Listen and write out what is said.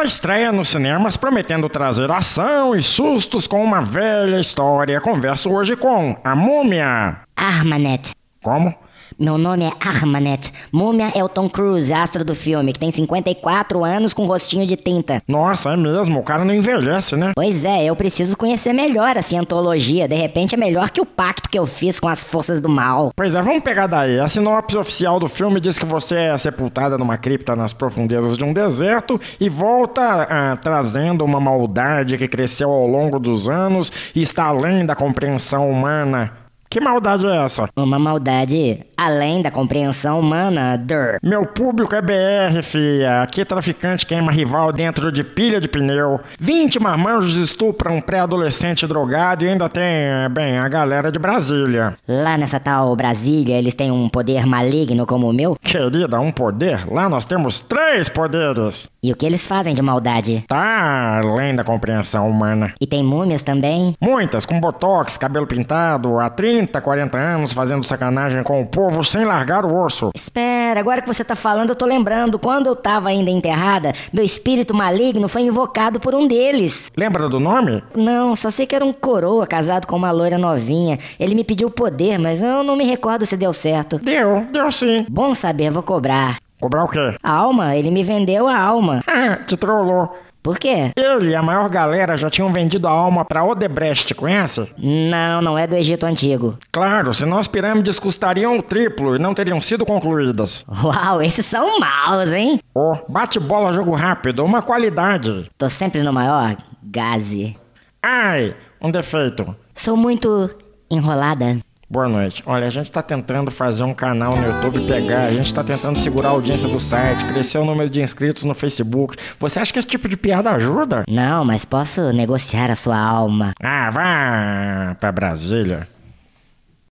Ela estreia nos cinemas prometendo trazer ação e sustos com uma velha história. Converso hoje com a Múmia. Armanet. Como? Meu nome é Armanet. Múmia é o Tom Cruise, astro do filme, que tem 54 anos com rostinho de tinta. Nossa, é mesmo? O cara não envelhece, né? Pois é, eu preciso conhecer melhor a cientologia. De repente é melhor que o pacto que eu fiz com as forças do mal. Pois é, vamos pegar daí. A sinopse oficial do filme diz que você é sepultada numa cripta nas profundezas de um deserto e volta ah, trazendo uma maldade que cresceu ao longo dos anos e está além da compreensão humana. Que maldade é essa? Uma maldade além da compreensão humana, dor. Meu público é BR, fia. Aqui traficante queima rival dentro de pilha de pneu. 20 marmanjos estupram um pré-adolescente drogado e ainda tem, bem, a galera de Brasília. Lá nessa tal Brasília, eles têm um poder maligno como o meu? Querida, um poder? Lá nós temos três poderes. E o que eles fazem de maldade? Tá além da compreensão humana. E tem múmias também? Muitas, com botox, cabelo pintado, atriz 30, 40 anos fazendo sacanagem com o povo sem largar o osso. Espera, agora que você tá falando, eu tô lembrando. Quando eu tava ainda enterrada, meu espírito maligno foi invocado por um deles. Lembra do nome? Não, só sei que era um coroa casado com uma loira novinha. Ele me pediu poder, mas eu não me recordo se deu certo. Deu, deu sim. Bom saber, vou cobrar. Cobrar o quê? A alma, ele me vendeu a alma. Ah, te trollou. Por quê? Ele e a maior galera já tinham vendido a alma para Odebrecht, conhece? Não, não é do Egito Antigo. Claro, senão as pirâmides custariam o triplo e não teriam sido concluídas. Uau, esses são maus, hein? Oh, bate-bola, jogo rápido, uma qualidade. Tô sempre no maior? Gaze. Ai, um defeito. Sou muito enrolada. Boa noite. Olha, a gente está tentando fazer um canal no YouTube pegar, a gente está tentando segurar a audiência do site, crescer o número de inscritos no Facebook. Você acha que esse tipo de piada ajuda? Não, mas posso negociar a sua alma. Ah, vá para Brasília.